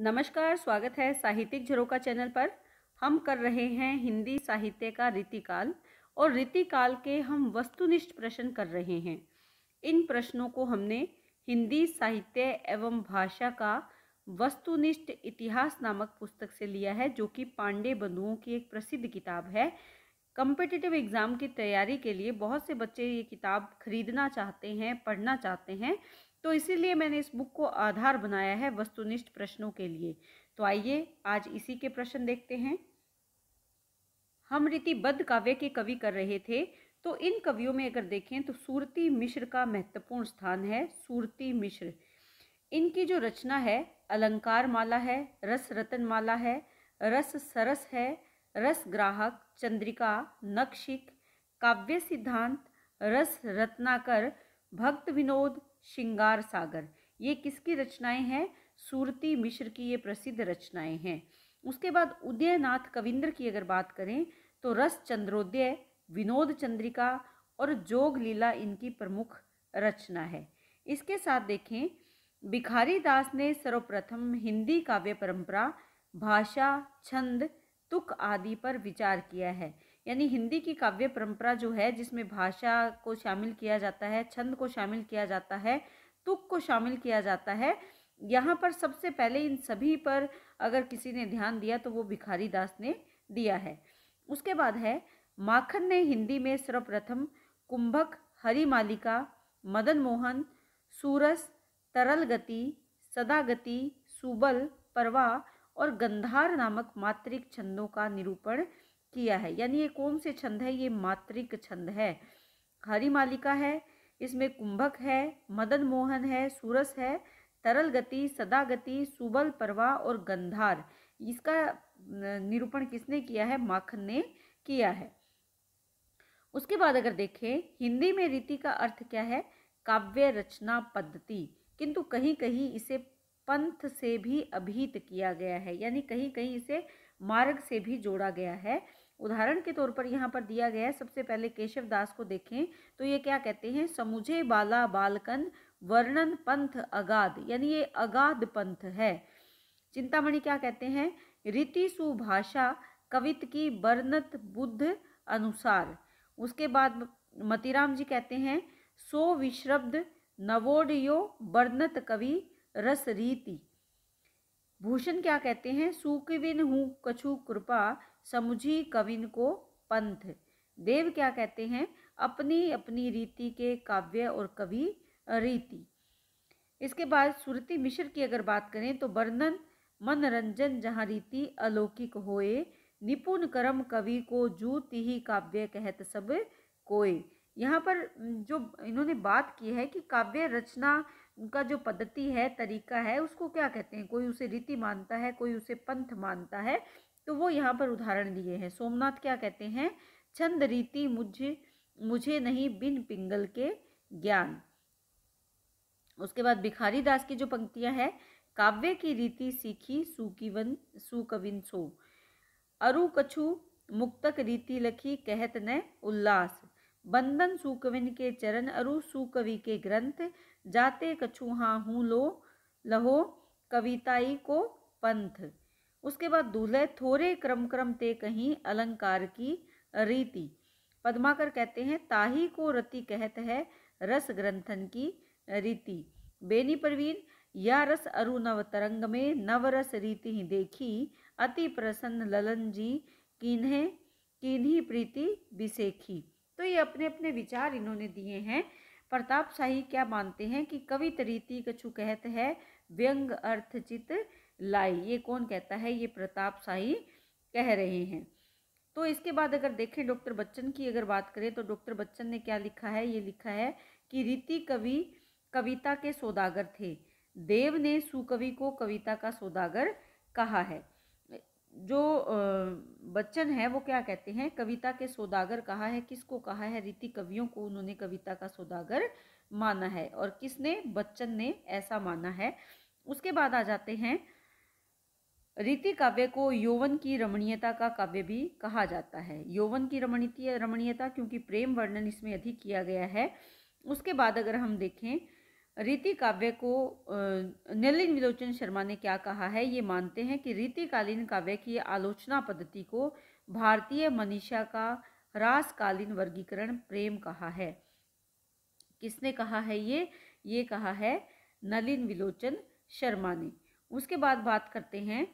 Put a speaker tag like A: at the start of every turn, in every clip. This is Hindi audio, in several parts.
A: नमस्कार स्वागत है साहित्यिक झरोका चैनल पर हम कर रहे हैं हिंदी साहित्य का रीतिकाल और रीतिकाल के हम वस्तुनिष्ठ प्रश्न कर रहे हैं इन प्रश्नों को हमने हिंदी साहित्य एवं भाषा का वस्तुनिष्ठ इतिहास नामक पुस्तक से लिया है जो कि पांडे बंधुओं की एक प्रसिद्ध किताब है कम्पिटिटिव एग्ज़ाम की तैयारी के लिए बहुत से बच्चे ये किताब खरीदना चाहते हैं पढ़ना चाहते हैं तो इसीलिए मैंने इस बुक को आधार बनाया है वस्तुनिष्ठ प्रश्नों के लिए तो आइए आज इसी के प्रश्न देखते हैं हम रीतिबद्ध काव्य के कवि कर रहे थे तो इन कवियों में अगर देखें तो सूरती मिश्र का महत्वपूर्ण स्थान है सूरती मिश्र इनकी जो रचना है अलंकार माला है रस रतन माला है रस सरस है रस ग्राहक चंद्रिका नक्षिक काव्य सिद्धांत रस रत्नाकर भक्त विनोद श्रृंगार सागर ये किसकी रचनाएं हैं सूरती मिश्र की ये प्रसिद्ध रचनाएं हैं उसके बाद उदयनाथ कविंद्र की अगर बात करें तो रस चंद्रोदय विनोद चंद्रिका और जोग लीला इनकी प्रमुख रचना है इसके साथ देखें भिखारी दास ने सर्वप्रथम हिंदी काव्य परंपरा भाषा छंद तुक आदि पर विचार किया है यानी हिंदी की काव्य परंपरा जो है जिसमें भाषा को शामिल किया जाता है छंद को शामिल किया जाता है तुक को शामिल किया जाता है यहाँ पर सबसे पहले इन सभी पर अगर किसी ने ध्यान दिया तो वो भिखारी दास ने दिया है उसके बाद है माखन ने हिंदी में सर्वप्रथम कुंभक हरी मालिका मदन मोहन सूरस तरल गति सदागति सुबल परवा और गंधार नामक मात्रिक छंदों का निरूपण किया है यानी ये कौन से छंद है ये मात्रिक छंद है हरी मालिका है इसमें कुंभक है मदन मोहन है सूरस है तरल गति सदा गति सुबल परवा और गंधार इसका निरूपण किसने किया है माखन ने किया है उसके बाद अगर देखें हिंदी में रीति का अर्थ क्या है काव्य रचना पद्धति किंतु कहीं कहीं इसे पंथ से भी अभीत किया गया है यानी कहीं कहीं इसे मार्ग से भी जोड़ा गया है उदाहरण के तौर पर यहाँ पर दिया गया है सबसे पहले केशव दास को देखें तो ये क्या कहते हैं समुझे बाला बालकंद वर्णन पंथ अगाध यानी ये अगाध पंथ है चिंतामणि क्या कहते हैं रीति सुभाषा कवित की वर्णत बुद्ध अनुसार उसके बाद मतीराम जी कहते हैं सो विश्रब्द नवोडियो वर्णत कवि रस रीति भूषण क्या कहते हैं सुकविन हूँ कछु कृपा समझी कविन को पंथ देव क्या कहते हैं अपनी अपनी रीति के काव्य और कवि रीति इसके बाद सुरति मिश्र की अगर बात करें तो वर्णन मनोरंजन जहाँ रीति अलौकिक होए निपुण कर्म कवि को जूत ही काव्य कहत सब कोय यहाँ पर जो इन्होंने बात की है कि काव्य रचना का जो पद्धति है तरीका है उसको क्या कहते हैं कोई उसे रीति मानता है कोई उसे पंथ मानता है तो वो यहाँ पर उदाहरण दिए हैं सोमनाथ क्या कहते हैं छंद रीति मुझे मुझे नहीं बिन पिंगल के ज्ञान उसके बाद भिखारी दास की जो पंक्तियां हैं काव्य की रीति सीखी सुकीवन सुकविन सो अरु कछु मुक्तक रीति लखी कहत न उल्लास बंदन सुकविन के चरण अरु सुकवि के ग्रंथ जाते कछु हाँ हूँ लो लहो कविताई को पंथ उसके बाद दूल्हे थोरे क्रम क्रम ते कहीं अलंकार की रीति पद्माकर कहते हैं ताही को रति कहत है रस ग्रंथन की रीति बेनी परवीन या रस अरुणव तरंग में नवरस रीति ही देखी अति प्रसन्न ललन जी किन्हे किन्ही प्रीति बिसेखी तो ये अपने अपने विचार इन्होंने दिए हैं प्रताप शाही क्या मानते हैं कि कवित रीति कछु कहत है व्यंग अर्थचित लाई ये कौन कहता है ये प्रताप शाही कह रहे हैं तो इसके बाद अगर देखें डॉक्टर बच्चन की अगर बात करें तो डॉक्टर बच्चन ने क्या लिखा है ये लिखा है कि रीति कवि कविता के सौदागर थे देव ने सुकवि को कविता का सौदागर कहा है जो बच्चन है वो क्या कहते हैं कविता के सौदागर कहा है किसको कहा है रीति कवियों को उन्होंने कविता का सौदागर माना है और किसने बच्चन ने ऐसा माना है उसके बाद आ जाते हैं रीति काव्य को यौवन की रमणीयता का काव्य भी कहा जाता है यौवन की रमणीय रमणीयता क्योंकि प्रेम वर्णन इसमें अधिक किया गया है उसके बाद अगर हम देखें रीति काव्य को नलिन विलोचन शर्मा ने क्या कहा है ये मानते हैं कि रीतिकालीन काव्य की आलोचना पद्धति को भारतीय मनीषा का रासकालीन वर्गीकरण प्रेम कहा है किसने कहा है ये ये कहा है नलिन विलोचन शर्मा ने उसके बाद बात करते हैं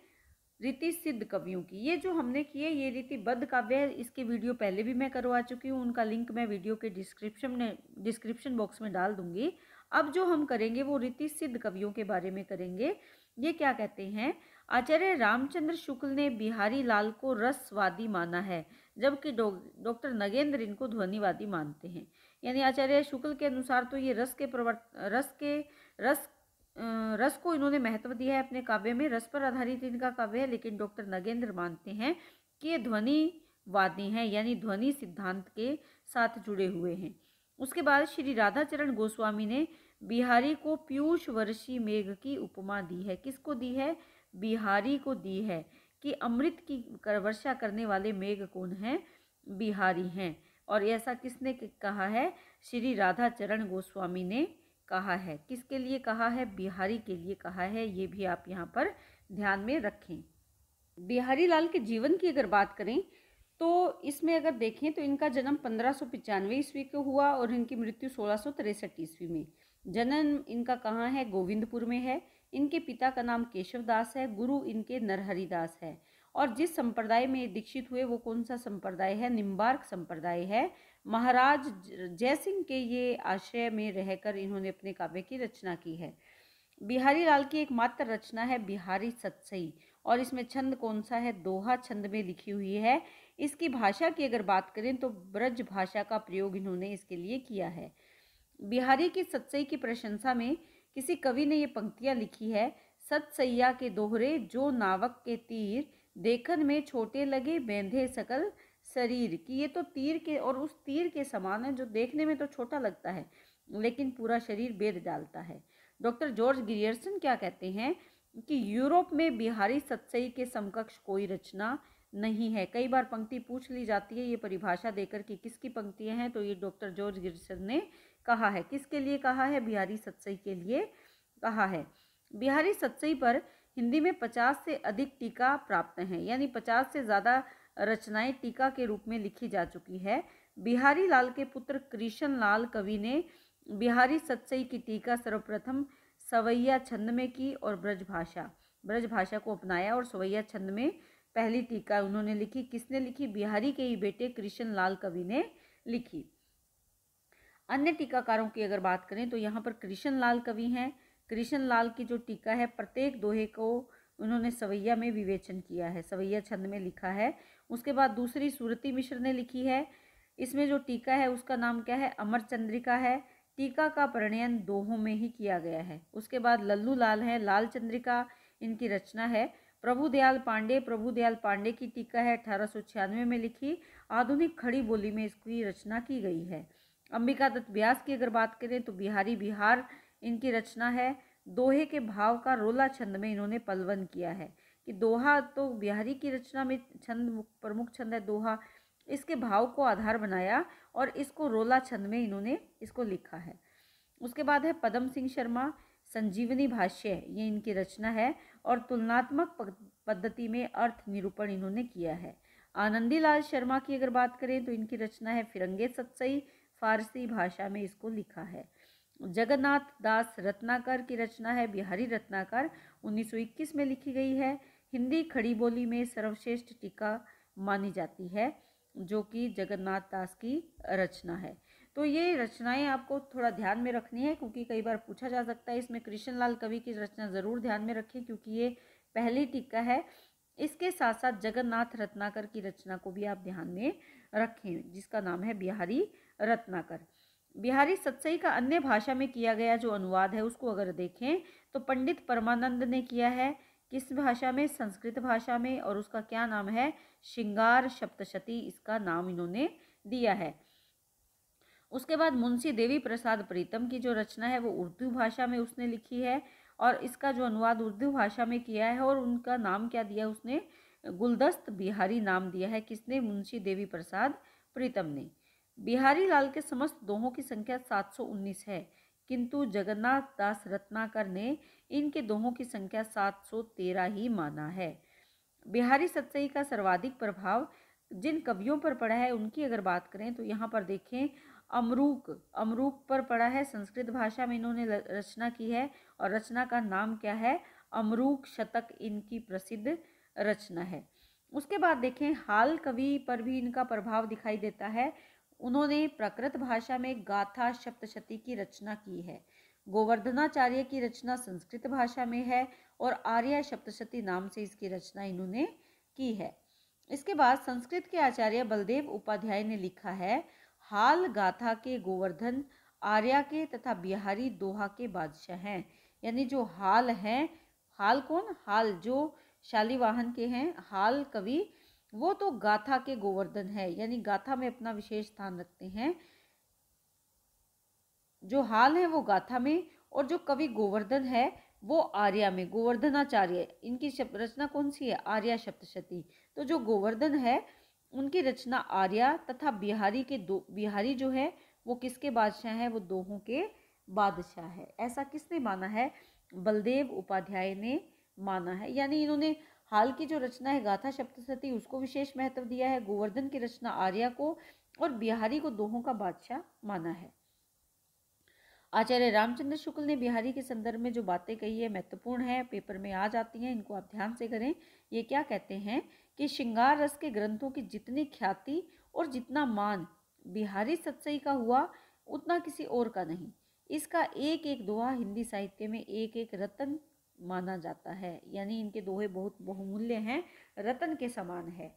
A: रीति सिद्ध कवियों की ये जो हमने किए ये रीतिबद्ध काव्य है इसके वीडियो पहले भी मैं करवा चुकी हूँ उनका लिंक मैं वीडियो के डिस्क्रिप्शन में डिस्क्रिप्शन बॉक्स में डाल दूंगी अब जो हम करेंगे वो रीति सिद्ध कवियों के बारे में करेंगे ये क्या कहते हैं आचार्य रामचंद्र शुक्ल ने बिहारी लाल को रसवादी माना है जबकि डॉक्टर नगेंद्र इनको ध्वनिवादी मानते हैं यानी आचार्य शुक्ल के अनुसार तो ये रस के प्रवर्त रस के रस रस को इन्होंने महत्व दिया है अपने काव्य में रस पर आधारित इनका काव्य है लेकिन डॉक्टर नगेंद्र मानते हैं कि ये ध्वनिवादी हैं यानी ध्वनि सिद्धांत के साथ जुड़े हुए हैं उसके बाद श्री राधाचरण गोस्वामी ने बिहारी को पीयूष वर्षी मेघ की उपमा दी है किसको दी है बिहारी को दी है कि अमृत की वर्षा करने वाले मेघ कौन हैं बिहारी हैं और ऐसा किसने कहा है श्री राधाचरण गोस्वामी ने कहा है किसके लिए कहा है बिहारी के लिए कहा है ये भी आप यहाँ पर ध्यान में रखें बिहारी लाल के जीवन की अगर बात करें तो इसमें अगर देखें तो इनका जन्म पंद्रह सौ पचानवे ईस्वी को हुआ और इनकी मृत्यु सोलह सौ तिरसठ ईस्वी में जन्म इनका कहाँ है गोविंदपुर में है इनके पिता का नाम केशव दास है गुरु इनके नरहरिदास है और जिस संप्रदाय में दीक्षित हुए वो कौन सा संप्रदाय है निम्बार्क संप्रदाय है महाराज जयसिंह के ये आश्रय में रहकर इन्होंने अपने काव्य की रचना की है बिहारी लाल की एकमात्र रचना है बिहारी सत्सई और इसमें छंद कौन सा है दोहा छंद में लिखी हुई है इसकी भाषा की अगर बात करें तो ब्रज भाषा का प्रयोग इन्होंने इसके लिए किया है बिहारी की सत्सई की प्रशंसा में किसी कवि ने ये पंक्तियाँ लिखी है सत्सैया के दोहरे जो नावक के तीर देखन में छोटे लगे बेंधे सकल शरीर कि ये तो तीर के और उस तीर के समान है जो देखने में तो छोटा लगता है लेकिन पूरा शरीर बेद डालता है डॉक्टर जॉर्ज ग्रियर्सन क्या कहते हैं कि यूरोप में बिहारी सत्सई के समकक्ष कोई रचना नहीं है कई बार पंक्ति पूछ ली जाती है ये परिभाषा देकर कि किसकी पंक्तियाँ हैं तो ये डॉक्टर जॉर्ज ग्रियर्सन ने कहा है किसके लिए कहा है बिहारी सतसई के लिए कहा है बिहारी सतसई पर हिंदी में पचास से अधिक टीका प्राप्त हैं यानी पचास से ज़्यादा रचनाएं टीका के रूप में लिखी जा चुकी है बिहारी लाल के पुत्र कृष्ण लाल कवि ने बिहारी सच्चई की टीका सर्वप्रथम सवैया छंद में की और ब्रजभाषा ब्रजभाषा को अपनाया और सवैया छंद में पहली टीका उन्होंने लिखी किसने लिखी बिहारी के ही बेटे कृष्ण लाल कवि ने लिखी अन्य टीकाकारों की अगर बात करें तो यहाँ पर कृष्ण लाल कवि हैं कृष्ण लाल की जो टीका है प्रत्येक दोहे को उन्होंने सवैया में विवेचन किया है सवैया छंद में लिखा है उसके बाद दूसरी सूरती मिश्र ने लिखी है इसमें जो टीका है उसका नाम क्या है अमर चंद्रिका है टीका का प्रणयन दोहों में ही किया गया है उसके बाद लल्लू लाल है लाल चंद्रिका इनकी रचना है प्रभु दयाल पांडे प्रभु दयाल पांडे की टीका है अठारह सौ छियानवे में लिखी आधुनिक खड़ी बोली में इसकी रचना की गई है अंबिका दत्त व्यास की अगर बात करें तो बिहारी बिहार इनकी रचना है दोहे के भाव का रोला छंद में इन्होंने पलवन किया है कि दोहा तो बिहारी की रचना में छंद प्रमुख छंद है दोहा इसके भाव को आधार बनाया और इसको रोला छंद में इन्होंने इसको लिखा है उसके बाद है पदम सिंह शर्मा संजीवनी भाष्य ये इनकी रचना है और तुलनात्मक पद्धति में अर्थ निरूपण इन्होंने किया है आनंदी लाल शर्मा की अगर बात करें तो इनकी रचना है फिरंगे सत्सई फारसी भाषा में इसको लिखा है जगन्नाथ दास रत्नाकर की रचना है बिहारी रत्नाकर 1921 में लिखी गई है हिंदी खड़ी बोली में सर्वश्रेष्ठ टीका मानी जाती है जो कि जगन्नाथ दास की रचना है तो ये रचनाएं आपको थोड़ा ध्यान में रखनी है क्योंकि कई बार पूछा जा सकता है इसमें कृष्णलाल कवि की रचना ज़रूर ध्यान में रखें क्योंकि ये पहली टीका है इसके साथ साथ जगन्नाथ रत्नाकर की रचना को भी आप ध्यान में रखें जिसका नाम है बिहारी रत्नाकर बिहारी सत्सई का अन्य भाषा में किया गया जो अनुवाद है उसको अगर देखें तो पंडित परमानंद ने किया है किस भाषा में संस्कृत भाषा में और उसका क्या नाम है श्रृंगार सप्तशती इसका नाम इन्होंने दिया है उसके बाद मुंशी देवी प्रसाद प्रीतम की जो रचना है वो उर्दू भाषा में उसने लिखी है और इसका जो अनुवाद उर्दू भाषा में किया है और उनका नाम क्या दिया है उसने गुलदस्त बिहारी नाम दिया है किसने मुंशी देवी प्रसाद प्रीतम ने बिहारी लाल के समस्त दोहों की संख्या 719 है किंतु जगन्नाथ दास रत्नाकर ने इनके दोहों की संख्या 713 ही माना है बिहारी सत्सई का सर्वाधिक प्रभाव जिन कवियों पर पड़ा है उनकी अगर बात करें तो यहाँ पर देखें अमरूक अमरूक पर पड़ा है संस्कृत भाषा में इन्होंने रचना की है और रचना का नाम क्या है अमरूक शतक इनकी प्रसिद्ध रचना है उसके बाद देखें हाल कवि पर भी इनका प्रभाव दिखाई देता है उन्होंने प्रकृत भाषा में गाथा सप्तशती की रचना की है गोवर्धनाचार्य की रचना संस्कृत भाषा में है और आर्या सप्तशती नाम से इसकी रचना इन्होंने की है इसके बाद संस्कृत के आचार्य बलदेव उपाध्याय ने लिखा है हाल गाथा के गोवर्धन आर्या के तथा बिहारी दोहा के बादशाह हैं यानी जो हाल हैं हाल कौन हाल जो शालीवाहन के हैं हाल कवि वो तो गाथा के गोवर्धन है यानी गाथा में अपना विशेष स्थान रखते हैं जो हाल है वो गाथा में और जो कवि गोवर्धन है वो आर्या में गोवर्धनाचार्य इनकी रचना कौन सी है आर्या सप्तशती तो जो गोवर्धन है उनकी रचना आर्या तथा बिहारी के दो बिहारी जो है वो किसके बादशाह हैं वो दोहों के बादशाह है ऐसा किसने माना है बलदेव उपाध्याय ने माना है यानी इन्होंने हाल की जो रचना है गाथा सप्तशती उसको विशेष महत्व दिया है गोवर्धन की रचना आर्या को और बिहारी को दोहों का बादशाह माना है आचार्य रामचंद्र शुक्ल ने बिहारी के संदर्भ में जो बातें कही है महत्वपूर्ण है पेपर में आ जाती हैं इनको आप ध्यान से करें ये क्या कहते हैं कि श्रृंगार रस के ग्रंथों की जितनी ख्याति और जितना मान बिहारी सत्सई का हुआ उतना किसी और का नहीं इसका एक एक दोहा हिंदी साहित्य में एक एक रतन माना जाता है यानी इनके दोहे बहुत बहुमूल्य हैं रतन के समान है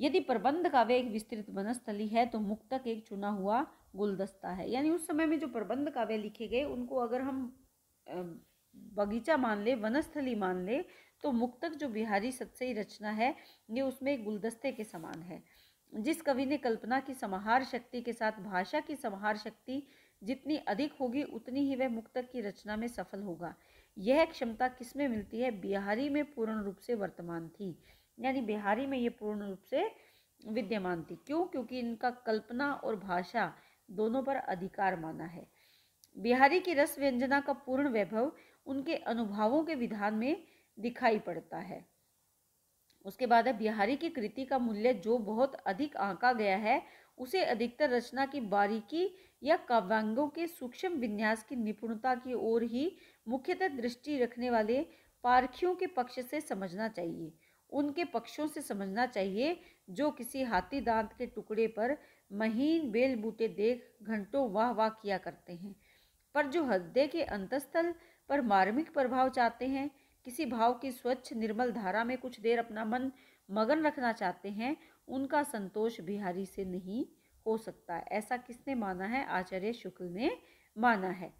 A: यदि प्रबंध काव्य एक विस्तृत वनस्थली है तो मुक्तक एक चुना हुआ गुलदस्ता है यानी उस समय में जो प्रबंध काव्य लिखे गए उनको अगर हम बगीचा मान ले वनस्थली मान ले तो मुक्तक जो बिहारी सत्सई रचना है ये उसमें एक गुलदस्ते के समान है जिस कवि ने कल्पना की समाहार शक्ति के साथ भाषा की समाहार शक्ति जितनी अधिक होगी उतनी ही वह मुक्तक की रचना में सफल होगा यह क्षमता किसमें मिलती है बिहारी में पूर्ण रूप से वर्तमान थी यानी बिहारी में ये पूर्ण रूप से विद्यमान थी क्यों क्योंकि इनका कल्पना और भाषा दोनों पर अधिकार माना है बिहारी की रस व्यंजना का पूर्ण वैभव उनके अनुभवों के विधान में दिखाई पड़ता है उसके बाद है बिहारी की कृति का मूल्य जो बहुत अधिक आंका गया है उसे अधिकतर रचना की बारीकी या काव्यांगों के सूक्ष्म विन्यास की निपुणता की ओर ही मुख्यतः दृष्टि रखने वाले पारखियों के पक्ष से समझना चाहिए उनके पक्षों से समझना चाहिए जो किसी हाथी दांत के टुकड़े पर महीन बेल बूटे देख घंटों वाह वाह किया करते हैं पर जो हृदय के अंतस्थल पर मार्मिक प्रभाव चाहते हैं किसी भाव की स्वच्छ निर्मल धारा में कुछ देर अपना मन मगन रखना चाहते हैं उनका संतोष बिहारी से नहीं हो सकता ऐसा किसने माना है आचार्य शुक्ल ने माना है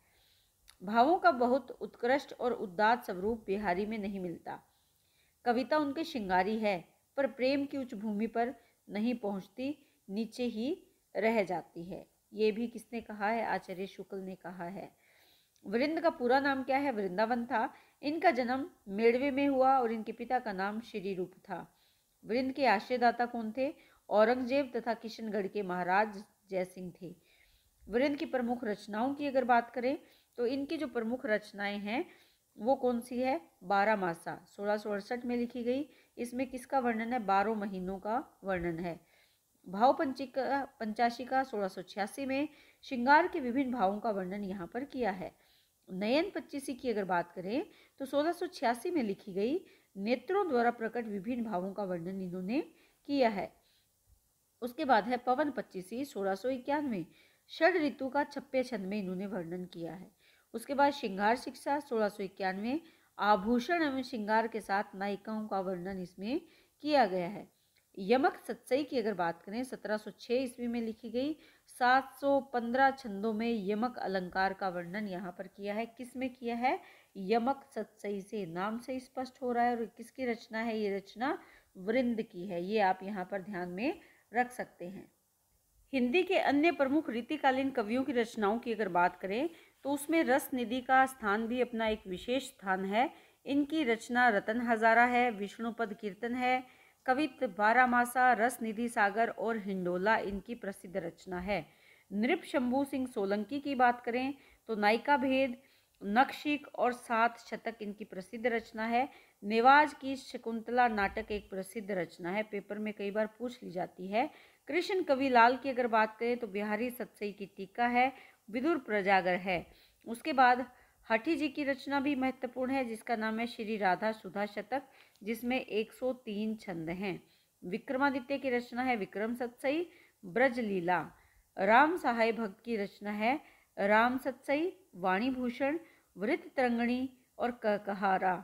A: भावों का बहुत उत्कृष्ट और उदात स्वरूप बिहारी में नहीं मिलता कविता उनके श्रृंगारी है पर प्रेम की उच्च भूमि पर नहीं पहुंचती नीचे ही रह जाती है ये भी किसने कहा है आचार्य शुक्ल ने कहा है वृंद का पूरा नाम क्या है वृंदावन था इनका जन्म मेड़वे में हुआ और इनके पिता का नाम श्री रूप था वृंद के आश्रयदाता कौन थे औरंगजेब तथा किशनगढ़ के महाराज जय थे वृंद की प्रमुख रचनाओं की अगर बात करें तो इनकी जो प्रमुख रचनाएं हैं वो कौन सी है बारह मासा सोलह सौ अड़सठ में लिखी गई इसमें किसका वर्णन है बारह महीनों का वर्णन है भाव पंचिका पंचाशिका सोलह सौ छियासी में श्रृंगार के विभिन्न भावों का वर्णन यहाँ पर किया है नयन पच्चीसी की अगर बात करें तो सोलह सौ छियासी में लिखी गई नेत्रों द्वारा प्रकट विभिन्न भावों का वर्णन इन्होंने किया है उसके बाद है पवन पच्चीसी सोलह सौ इक्यानवे षड ऋतु का छप्पे छंद में इन्होंने वर्णन किया है उसके बाद श्रृंगार शिक्षा सोलह सौ इक्यानवे आभूषण एवं श्रृंगार के साथ नायिकाओं का वर्णन इसमें किया गया है यमक सत्सई की अगर बात करें 1706 ईस्वी में लिखी गई 715 छंदों में यमक अलंकार का वर्णन यहाँ पर किया है किस में किया है यमक सत्सई से नाम से स्पष्ट हो रहा है और किसकी रचना है ये रचना वृंद की है ये आप यहाँ पर ध्यान में रख सकते हैं हिंदी के अन्य प्रमुख रीतिकालीन कवियों की रचनाओं की अगर बात करें तो उसमें रस निधि का स्थान भी अपना एक विशेष स्थान है इनकी रचना रतन हजारा है विष्णुपद कीर्तन है कवित बारामासा रस निधि सागर और हिंडोला इनकी प्रसिद्ध रचना है नृप शंभू सिंह सोलंकी की बात करें तो नायिका भेद नक्शिक और सात शतक इनकी प्रसिद्ध रचना है नेवाज की शकुंतला नाटक एक प्रसिद्ध रचना है पेपर में कई बार पूछ ली जाती है कृष्ण कवि लाल की अगर बात करें तो बिहारी सत्सई की टीका है विदुर प्रजागर है उसके बाद हठी जी की रचना भी महत्वपूर्ण है जिसका नाम है श्री राधा सुधा शतक जिसमें 103 छंद हैं विक्रमादित्य की रचना है विक्रम सत्सई ब्रज लीला राम सहाय भक्त की रचना है राम सत्सई वाणी भूषण वृत तरंगणी और कहकहारा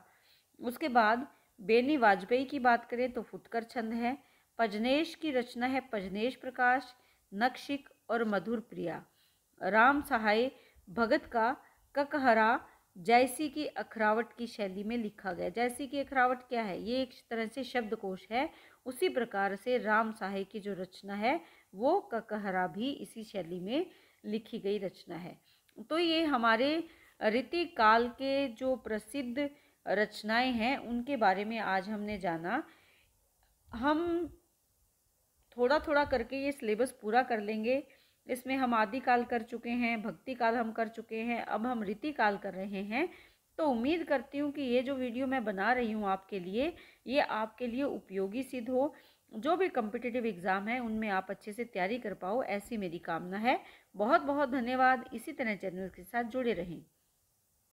A: उसके बाद बेनी वाजपेयी की बात करें तो फुटकर छंद है पजनेश की रचना है पजनेश प्रकाश नक्शिक और मधुर प्रिया राम सहाय भगत का ककहरा जैसी की अखरावट की शैली में लिखा गया जैसी की अखरावट क्या है ये एक तरह से शब्दकोश है उसी प्रकार से राम साहे की जो रचना है वो ककहरा भी इसी शैली में लिखी गई रचना है तो ये हमारे रीति काल के जो प्रसिद्ध रचनाएं हैं उनके बारे में आज हमने जाना हम थोड़ा थोड़ा करके ये सिलेबस पूरा कर लेंगे इसमें हम आदि काल कर चुके हैं भक्ति काल हम कर चुके हैं अब हम रीति काल कर रहे हैं तो उम्मीद करती हूँ कि ये जो वीडियो मैं बना रही हूँ आपके लिए ये आपके लिए उपयोगी सिद्ध हो जो भी कम्पिटिटिव एग्ज़ाम है उनमें आप अच्छे से तैयारी कर पाओ ऐसी मेरी कामना है बहुत बहुत धन्यवाद इसी तरह चैनल के साथ जुड़े रहें